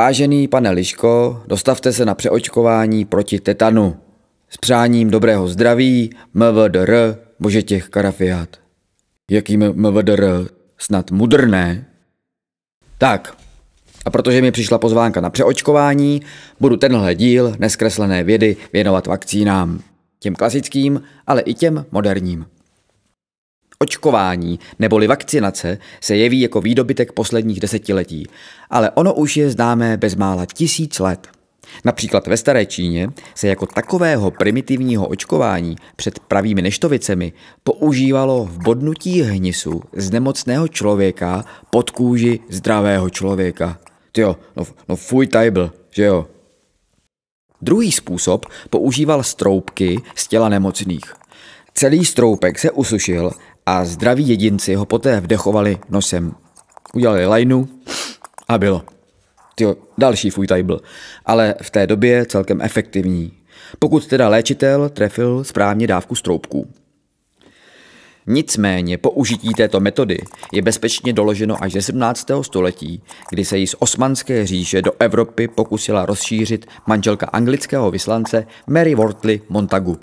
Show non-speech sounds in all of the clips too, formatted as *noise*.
Vážený pane Liško, dostavte se na přeočkování proti tetanu. S přáním dobrého zdraví, MVDR, bože těch karafiát. Jaký MVDR? Snad mudrné. Tak, a protože mi přišla pozvánka na přeočkování, budu tenhle díl neskreslené vědy věnovat vakcínám. Těm klasickým, ale i těm moderním. Očkování neboli vakcinace se jeví jako výdobytek posledních desetiletí, ale ono už je známé bezmála tisíc let. Například ve Staré Číně se jako takového primitivního očkování před pravými neštovicemi používalo v bodnutí hnisu z nemocného člověka pod kůži zdravého člověka. Jo, no, no fuj tajbl, že jo. Druhý způsob používal stroupky z těla nemocných. Celý stroupek se usušil a zdraví jedinci ho poté vdechovali nosem. Udělali lajnu a bylo. Tyjo, další fuj tady byl. Ale v té době celkem efektivní. Pokud teda léčitel trefil správně dávku stroupků. Nicméně použití této metody je bezpečně doloženo až ze 17. století, kdy se jí z osmanské říše do Evropy pokusila rozšířit manželka anglického vyslance Mary Wortley Montagu.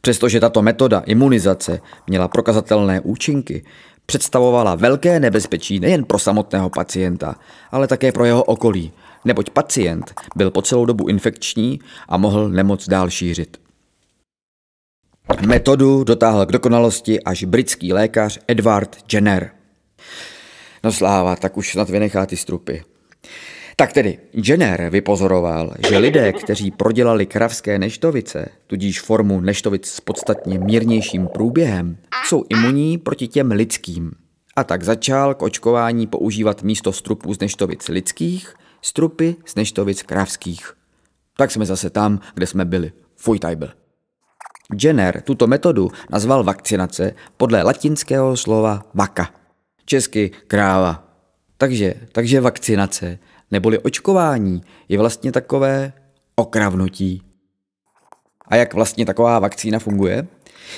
Přestože tato metoda imunizace měla prokazatelné účinky, představovala velké nebezpečí nejen pro samotného pacienta, ale také pro jeho okolí, neboť pacient byl po celou dobu infekční a mohl nemoc dál šířit. Metodu dotáhl k dokonalosti až britský lékař Edward Jenner. No sláva, tak už snad vynechá ty strupy. Tak tedy, Jenner vypozoroval, že lidé, kteří prodělali kravské neštovice, tudíž formu neštovic s podstatně mírnějším průběhem, jsou imunní proti těm lidským. A tak začal k očkování používat místo strupů z neštovic lidských, strupy z neštovic kravských. Tak jsme zase tam, kde jsme byli. Fuj tajbl. Jenner tuto metodu nazval vakcinace podle latinského slova vaka. Česky kráva. Takže, takže vakcinace neboli očkování, je vlastně takové okravnutí. A jak vlastně taková vakcína funguje?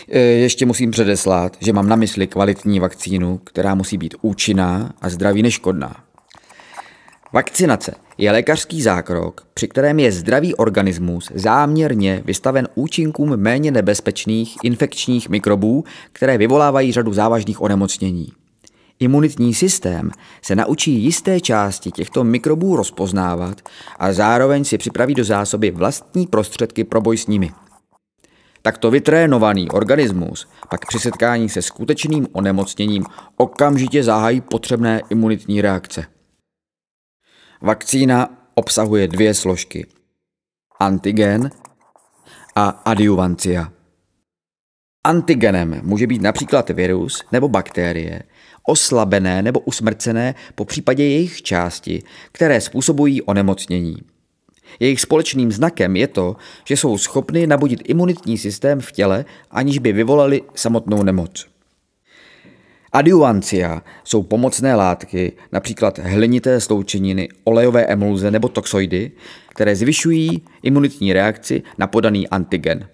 E, ještě musím předeslat, že mám na mysli kvalitní vakcínu, která musí být účinná a zdraví neškodná. Vakcinace je lékařský zákrok, při kterém je zdravý organismus záměrně vystaven účinkům méně nebezpečných infekčních mikrobů, které vyvolávají řadu závažných onemocnění. Imunitní systém se naučí jisté části těchto mikrobů rozpoznávat a zároveň si připraví do zásoby vlastní prostředky pro boj s nimi. Takto vytrénovaný organismus pak při setkání se skutečným onemocněním okamžitě zahájí potřebné imunitní reakce. Vakcína obsahuje dvě složky. Antigen a adjuvancia. Antigenem může být například virus nebo bakterie, oslabené nebo usmrcené po případě jejich části, které způsobují onemocnění. Jejich společným znakem je to, že jsou schopny nabudit imunitní systém v těle, aniž by vyvolali samotnou nemoc. Adjuvancia jsou pomocné látky, například hlinité sloučeniny, olejové emulze nebo toxoidy, které zvyšují imunitní reakci na podaný antigen.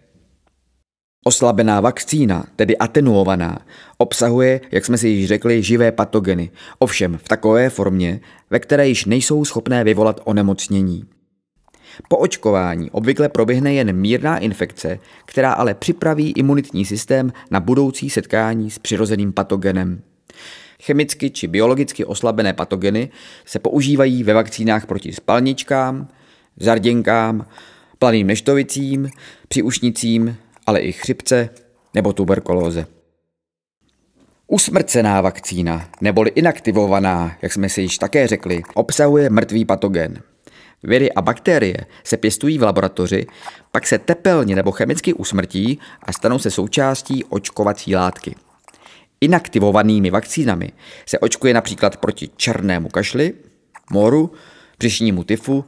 Oslabená vakcína, tedy atenuovaná, obsahuje, jak jsme si již řekli, živé patogeny, ovšem v takové formě, ve které již nejsou schopné vyvolat onemocnění. Po očkování obvykle proběhne jen mírná infekce, která ale připraví imunitní systém na budoucí setkání s přirozeným patogenem. Chemicky či biologicky oslabené patogeny se používají ve vakcínách proti spalničkám, zarděnkám, planým neštovicím, příušnicím, ale i chřipce nebo tuberkulóze. Usmrcená vakcína, neboli inaktivovaná, jak jsme si již také řekli, obsahuje mrtvý patogen. Viry a bakterie se pěstují v laboratoři, pak se tepelně nebo chemicky usmrtí a stanou se součástí očkovací látky. Inaktivovanými vakcínami se očkuje například proti černému kašli, moru, břišnímu tyfu,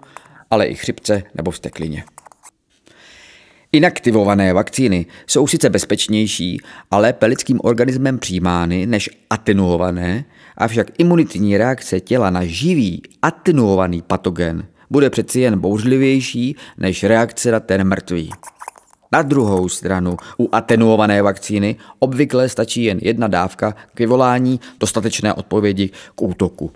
ale i chřipce nebo vsteklině. Inaktivované vakcíny jsou sice bezpečnější, ale lidským organismem přijímány než atenuované, avšak imunitní reakce těla na živý atenuovaný patogen bude přeci jen bouřlivější než reakce na ten mrtvý. Na druhou stranu, u atenuované vakcíny obvykle stačí jen jedna dávka k vyvolání dostatečné odpovědi k útoku.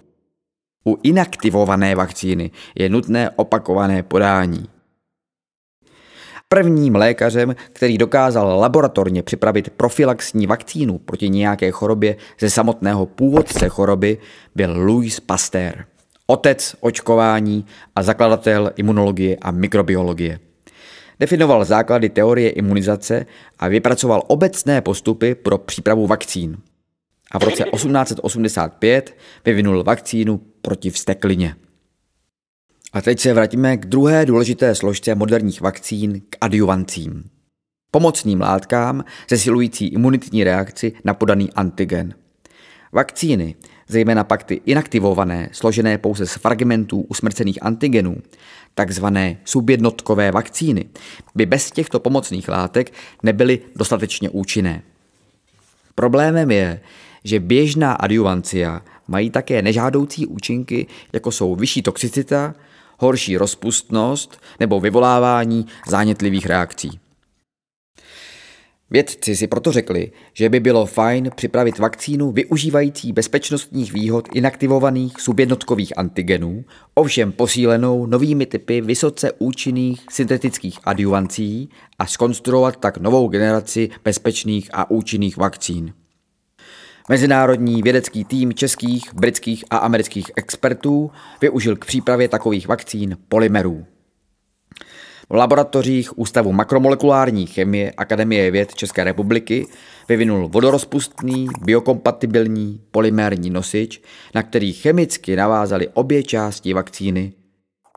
U inaktivované vakcíny je nutné opakované podání prvním lékařem, který dokázal laboratorně připravit profilaxní vakcínu proti nějaké chorobě ze samotného původce choroby, byl Louis Pasteur, otec očkování a zakladatel imunologie a mikrobiologie. Definoval základy teorie imunizace a vypracoval obecné postupy pro přípravu vakcín. A v roce 1885 *coughs* vyvinul vakcínu proti vsteklině. A teď se vrátíme k druhé důležité složce moderních vakcín, k adjuvancím. Pomocným látkám zesilující imunitní reakci na podaný antigen. Vakcíny, zejména pak ty inaktivované, složené pouze z fragmentů usmrcených antigenů, takzvané subjednotkové vakcíny, by bez těchto pomocných látek nebyly dostatečně účinné. Problémem je, že běžná adjuvancia mají také nežádoucí účinky, jako jsou vyšší toxicita, horší rozpustnost nebo vyvolávání zánětlivých reakcí. Vědci si proto řekli, že by bylo fajn připravit vakcínu využívající bezpečnostních výhod inaktivovaných subjednotkových antigenů, ovšem posílenou novými typy vysoce účinných syntetických adjuvancí a skonstruovat tak novou generaci bezpečných a účinných vakcín. Mezinárodní vědecký tým českých, britských a amerických expertů využil k přípravě takových vakcín polymerů. V laboratořích Ústavu makromolekulární chemie Akademie věd České republiky vyvinul vodorozpustný biokompatibilní polymérní nosič, na který chemicky navázaly obě části vakcíny,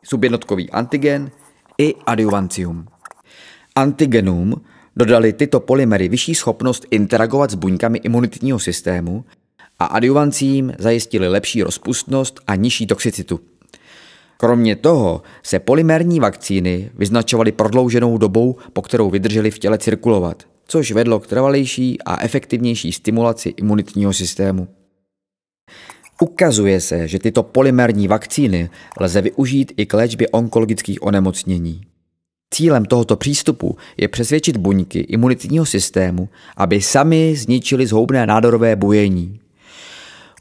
subjednotkový antigen i adjuvancium. Antigenům Dodali tyto polymery vyšší schopnost interagovat s buňkami imunitního systému a adjuvancím zajistili lepší rozpustnost a nižší toxicitu. Kromě toho se polymerní vakcíny vyznačovaly prodlouženou dobou, po kterou vydrželi v těle cirkulovat, což vedlo k trvalejší a efektivnější stimulaci imunitního systému. Ukazuje se, že tyto polymerní vakcíny lze využít i k léčbě onkologických onemocnění. Cílem tohoto přístupu je přesvědčit buňky imunitního systému, aby sami zničili zhoubné nádorové bujení.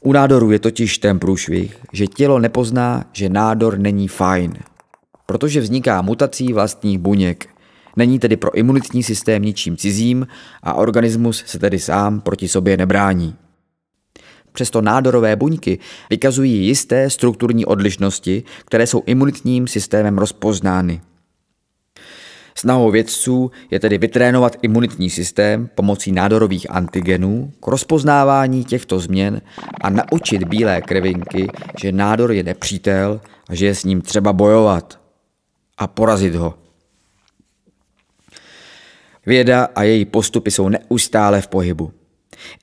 U nádoru je totiž ten průšvih, že tělo nepozná, že nádor není fajn, protože vzniká mutací vlastních buněk. Není tedy pro imunitní systém ničím cizím a organismus se tedy sám proti sobě nebrání. Přesto nádorové buňky vykazují jisté strukturní odlišnosti, které jsou imunitním systémem rozpoznány. Snahou vědců je tedy vytrénovat imunitní systém pomocí nádorových antigenů k rozpoznávání těchto změn a naučit bílé krvinky, že nádor je nepřítel a že je s ním třeba bojovat a porazit ho. Věda a její postupy jsou neustále v pohybu.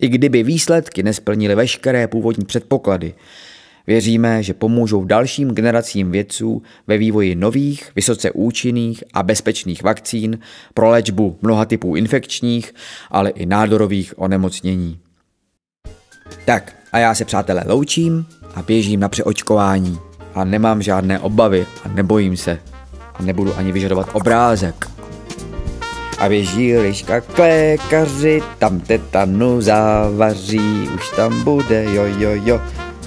I kdyby výsledky nesplnily veškeré původní předpoklady, Věříme, že pomůžou dalším generacím vědců ve vývoji nových, vysoce účinných a bezpečných vakcín pro léčbu mnoha typů infekčních, ale i nádorových onemocnění. Tak a já se přátelé loučím a běžím na přeočkování. A nemám žádné obavy a nebojím se. A nebudu ani vyžadovat obrázek. A běží liška k lékaři, tam tetanu no, zavaří, už tam bude, jo jo jo.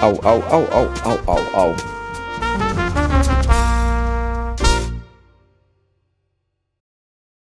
ow, ow, ow, ow, ow, ow, ow.